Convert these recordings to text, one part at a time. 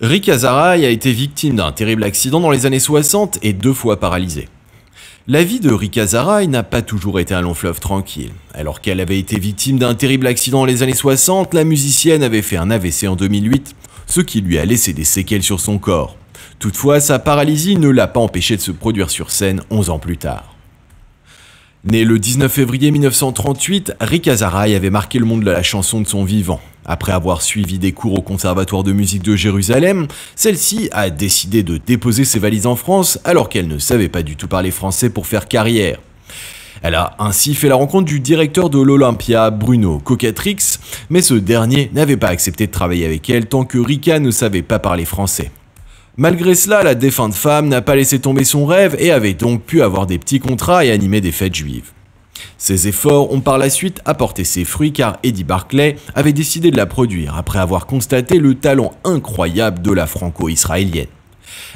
Rick Azaray a été victime d'un terrible accident dans les années 60 et deux fois paralysée. La vie de Rick Azaray n'a pas toujours été un long fleuve tranquille. Alors qu'elle avait été victime d'un terrible accident dans les années 60, la musicienne avait fait un AVC en 2008, ce qui lui a laissé des séquelles sur son corps. Toutefois, sa paralysie ne l'a pas empêché de se produire sur scène 11 ans plus tard. Né le 19 février 1938, Rick Azaray avait marqué le monde de la chanson de son vivant, après avoir suivi des cours au Conservatoire de musique de Jérusalem, celle-ci a décidé de déposer ses valises en France alors qu'elle ne savait pas du tout parler français pour faire carrière. Elle a ainsi fait la rencontre du directeur de l'Olympia, Bruno Cocatrix, mais ce dernier n'avait pas accepté de travailler avec elle tant que Rika ne savait pas parler français. Malgré cela, la défunte femme n'a pas laissé tomber son rêve et avait donc pu avoir des petits contrats et animer des fêtes juives. Ces efforts ont par la suite apporté ses fruits car Eddie Barclay avait décidé de la produire après avoir constaté le talent incroyable de la franco-israélienne.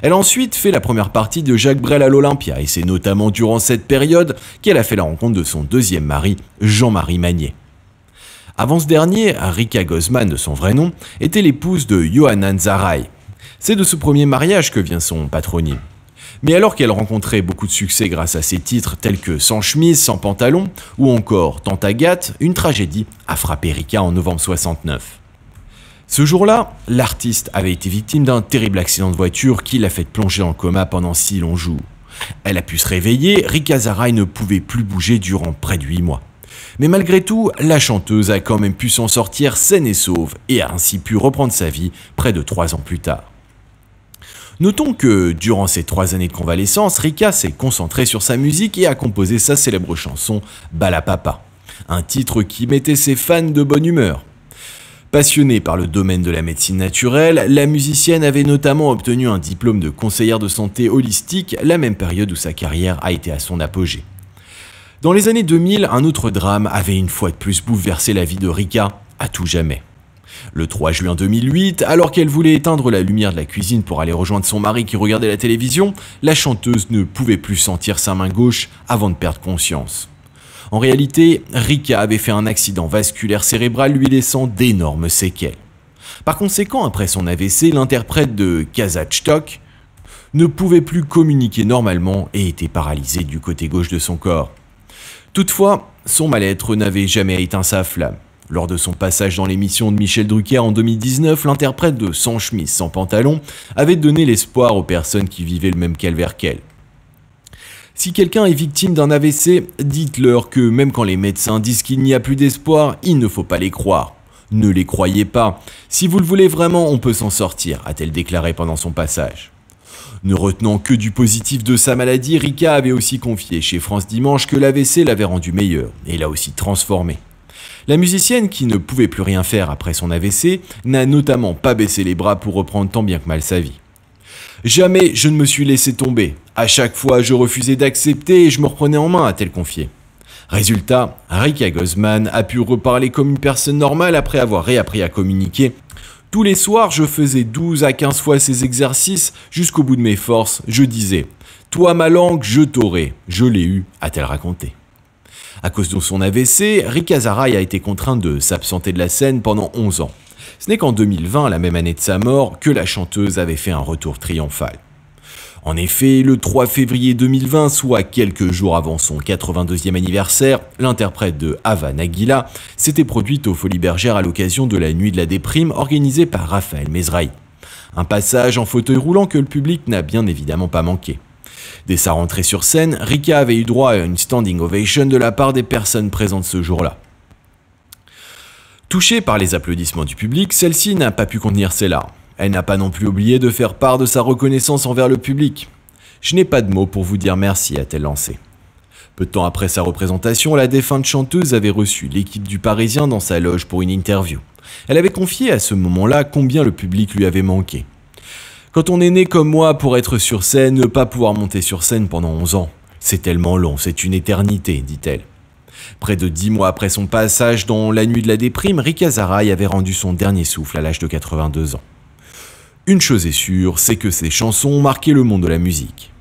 Elle a ensuite fait la première partie de Jacques Brel à l'Olympia et c'est notamment durant cette période qu'elle a fait la rencontre de son deuxième mari, Jean-Marie Magnier. Avant ce dernier, Rika Gozman de son vrai nom était l'épouse de Yohanan Zaray. C'est de ce premier mariage que vient son patronyme. Mais alors qu'elle rencontrait beaucoup de succès grâce à ses titres tels que Sans chemise, sans pantalon ou encore Tante Agathe, une tragédie a frappé Rika en novembre 69. Ce jour-là, l'artiste avait été victime d'un terrible accident de voiture qui l'a fait plonger en coma pendant six longs jours. Elle a pu se réveiller, Rika Zaraï ne pouvait plus bouger durant près de 8 mois. Mais malgré tout, la chanteuse a quand même pu s'en sortir saine et sauve et a ainsi pu reprendre sa vie près de 3 ans plus tard. Notons que, durant ces trois années de convalescence, Rika s'est concentrée sur sa musique et a composé sa célèbre chanson Balapapa, un titre qui mettait ses fans de bonne humeur. Passionnée par le domaine de la médecine naturelle, la musicienne avait notamment obtenu un diplôme de conseillère de santé holistique, la même période où sa carrière a été à son apogée. Dans les années 2000, un autre drame avait une fois de plus bouleversé la vie de Rika, à tout jamais. Le 3 juin 2008, alors qu'elle voulait éteindre la lumière de la cuisine pour aller rejoindre son mari qui regardait la télévision, la chanteuse ne pouvait plus sentir sa main gauche avant de perdre conscience. En réalité, Rika avait fait un accident vasculaire cérébral lui laissant d'énormes séquelles. Par conséquent, après son AVC, l'interprète de Kazachtok ne pouvait plus communiquer normalement et était paralysée du côté gauche de son corps. Toutefois, son mal-être n'avait jamais éteint sa flamme. Lors de son passage dans l'émission de Michel Drucker en 2019, l'interprète de Sans chemise, sans pantalon avait donné l'espoir aux personnes qui vivaient le même calvaire qu'elle. Si quelqu'un est victime d'un AVC, dites-leur que même quand les médecins disent qu'il n'y a plus d'espoir, il ne faut pas les croire. Ne les croyez pas. Si vous le voulez vraiment, on peut s'en sortir, a-t-elle déclaré pendant son passage. Ne retenant que du positif de sa maladie, Rika avait aussi confié chez France Dimanche que l'AVC l'avait rendu meilleur et l'a aussi transformé. La musicienne, qui ne pouvait plus rien faire après son AVC, n'a notamment pas baissé les bras pour reprendre tant bien que mal sa vie. Jamais je ne me suis laissé tomber. À chaque fois, je refusais d'accepter et je me reprenais en main, a-t-elle confié. Résultat, Rika Gozman a pu reparler comme une personne normale après avoir réappris à communiquer. Tous les soirs, je faisais 12 à 15 fois ces exercices jusqu'au bout de mes forces. Je disais Toi, ma langue, je t'aurai. Je l'ai eu, a-t-elle raconté. À cause de son AVC, Rika Azaray a été contraint de s'absenter de la scène pendant 11 ans. Ce n'est qu'en 2020, la même année de sa mort, que la chanteuse avait fait un retour triomphal. En effet, le 3 février 2020, soit quelques jours avant son 82e anniversaire, l'interprète de Ava Nagila s'était produite aux Folies Bergères à l'occasion de la Nuit de la Déprime organisée par Raphaël Mesraï. Un passage en fauteuil roulant que le public n'a bien évidemment pas manqué. Dès sa rentrée sur scène, Rika avait eu droit à une standing ovation de la part des personnes présentes ce jour-là. Touchée par les applaudissements du public, celle-ci n'a pas pu contenir ses larmes. Elle n'a pas non plus oublié de faire part de sa reconnaissance envers le public. Je n'ai pas de mots pour vous dire merci, a-t-elle lancé. Peu de temps après sa représentation, la défunte chanteuse avait reçu l'équipe du Parisien dans sa loge pour une interview. Elle avait confié à ce moment-là combien le public lui avait manqué. Quand on est né comme moi pour être sur scène, ne pas pouvoir monter sur scène pendant 11 ans. C'est tellement long, c'est une éternité, dit-elle. Près de dix mois après son passage dans La Nuit de la Déprime, Rikazara avait rendu son dernier souffle à l'âge de 82 ans. Une chose est sûre, c'est que ses chansons ont marqué le monde de la musique.